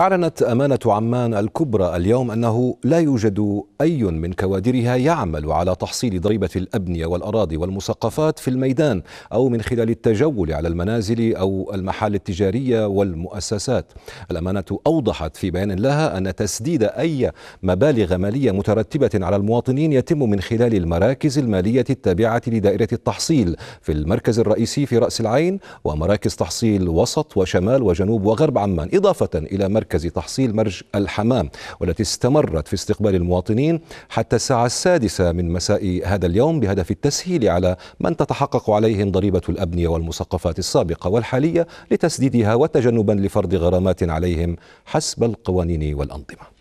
أعلنت أمانة عمان الكبرى اليوم أنه لا يوجد أي من كوادرها يعمل على تحصيل ضريبة الأبنية والأراضي والمسقفات في الميدان أو من خلال التجول على المنازل أو المحال التجارية والمؤسسات الأمانة أوضحت في بيان لها أن تسديد أي مبالغ مالية مترتبة على المواطنين يتم من خلال المراكز المالية التابعة لدائرة التحصيل في المركز الرئيسي في رأس العين ومراكز تحصيل وسط وشمال وجنوب وغرب عمان إضافة إلى مركز مركز تحصيل مرج الحمام والتي استمرت في استقبال المواطنين حتى الساعة السادسة من مساء هذا اليوم بهدف التسهيل على من تتحقق عليهم ضريبة الأبنية والمسقفات السابقة والحالية لتسديدها وتجنبا لفرض غرامات عليهم حسب القوانين والأنظمة